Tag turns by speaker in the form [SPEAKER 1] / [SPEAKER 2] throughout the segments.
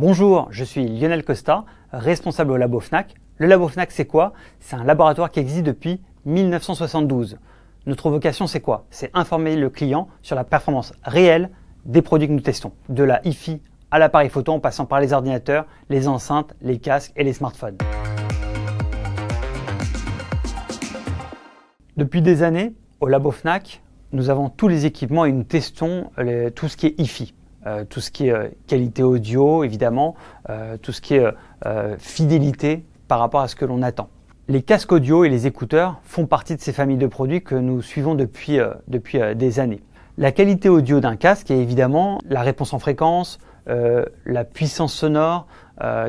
[SPEAKER 1] Bonjour, je suis Lionel Costa, responsable au Labo FNAC. Le Labo FNAC, c'est quoi C'est un laboratoire qui existe depuis 1972. Notre vocation, c'est quoi C'est informer le client sur la performance réelle des produits que nous testons, de la IFI à l'appareil photo en passant par les ordinateurs, les enceintes, les casques et les smartphones. Depuis des années, au Labo FNAC, nous avons tous les équipements et nous testons tout ce qui est IFI. Euh, tout ce qui est euh, qualité audio, évidemment, euh, tout ce qui est fidélité par rapport à ce que l'on attend. Les casques audio et les écouteurs font partie de ces familles de produits que nous suivons depuis, depuis des années. La qualité audio d'un casque est évidemment la réponse en fréquence, la puissance sonore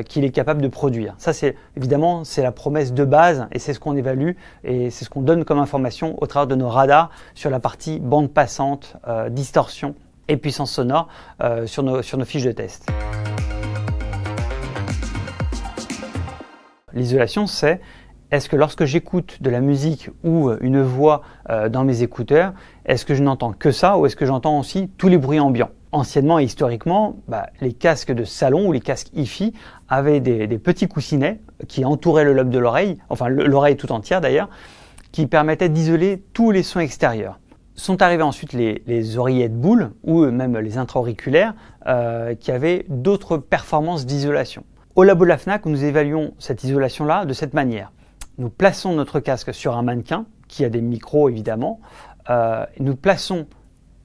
[SPEAKER 1] qu'il est capable de produire. Ça, c'est évidemment c'est la promesse de base et c'est ce qu'on évalue et c'est ce qu'on donne comme information au travers de nos radars sur la partie bande passante, distorsion et puissance sonore euh, sur, nos, fiches de test. L'isolation, c'est est-ce que lorsque j'écoute de la musique ou euh, une voix euh, dans mes écouteurs, est-ce que je n'entends que ça ou est-ce que j'entends aussi tous les bruits ambiants Anciennement et historiquement, bah, les casques de salon ou les casques hi-fi avaient des, des, petits coussinets qui entouraient le lobe de l'oreille, enfin l'oreille tout entière d'ailleurs, qui permettaient d'isoler tous les sons extérieurs. Sont arrivés ensuite les, oreillettes boules ou euh, même les intra-auriculaires euh, qui avaient d'autres performances d'isolation. Au labo de la FNAC, nous évaluons cette isolation-là de cette manière. Nous plaçons notre casque sur un mannequin qui a des micros évidemment. Euh, nous plaçons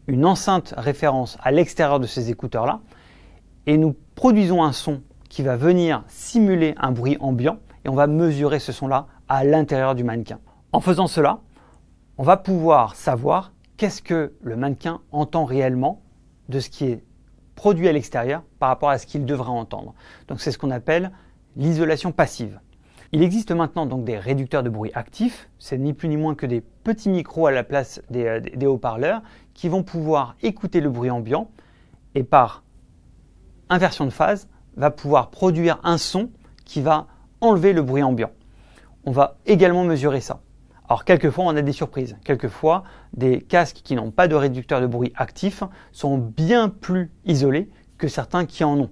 [SPEAKER 1] une enceinte référence à l'extérieur de ces écouteurs-là et nous produisons un son qui va venir simuler un bruit ambiant et on va mesurer ce son-là à l'intérieur du mannequin. En faisant cela, on va pouvoir savoir qu'est-ce que le mannequin entend réellement de ce qui est produit à l'extérieur par rapport à ce qu'il devrait entendre. Donc c'est ce qu'on appelle l'isolation passive. Il existe maintenant donc des réducteurs de bruit actifs, c'est ni plus ni moins que des petits micros à la place des, euh, des haut-parleurs qui vont pouvoir écouter le bruit ambiant et par inversion de phase va pouvoir produire un son qui va enlever le bruit ambiant. On va également mesurer ça. Alors quelquefois on a des surprises, quelquefois des casques qui n'ont pas de réducteur de bruit actif sont bien plus isolés que certains qui en ont.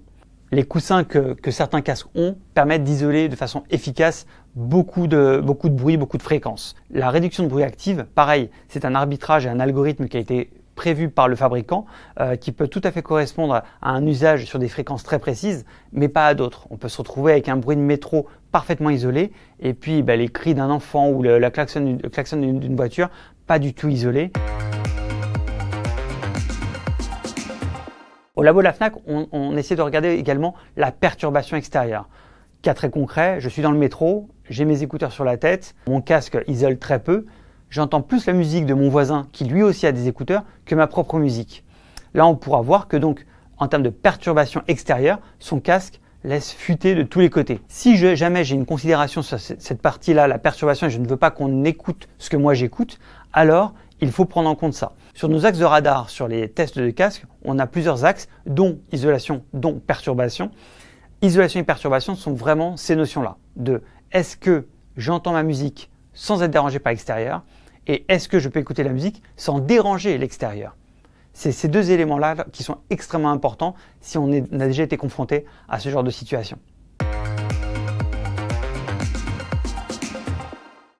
[SPEAKER 1] Les coussins que, que certains casques ont permettent d'isoler de façon efficace beaucoup de, beaucoup de bruit, beaucoup de fréquences. La réduction de bruit active, pareil, c'est un arbitrage et un algorithme qui a été prévu par le fabricant euh, qui peut tout à fait correspondre à un usage sur des fréquences très précises, mais pas à d'autres. On peut se retrouver avec un bruit de métro parfaitement isolé et puis bah, les cris d'un enfant ou le, la klaxon, d'une voiture pas du tout isolé. Au labo de la FNAC, on, on essaie de regarder également la perturbation extérieure. Cas très concret, je suis dans le métro, j'ai mes écouteurs sur la tête, mon casque isole très peu, j'entends plus la musique de mon voisin qui lui aussi a des écouteurs que ma propre musique. Là, on pourra voir que donc, en termes de perturbation extérieure, son casque laisse fuiter de tous les côtés. Si jamais j'ai une considération sur cette partie-là, la perturbation, et je ne veux pas qu'on écoute ce que moi j'écoute, alors il faut prendre en compte ça. Sur nos axes de radar, sur les tests de casque, on a plusieurs axes, dont isolation, dont perturbation. Isolation et perturbation sont vraiment ces notions-là, de est-ce que j'entends ma musique sans être dérangé par l'extérieur et est-ce que je peux écouter la musique sans déranger l'extérieur C'est ces deux éléments-là qui sont extrêmement importants si on, on a déjà été confronté à ce genre de situation.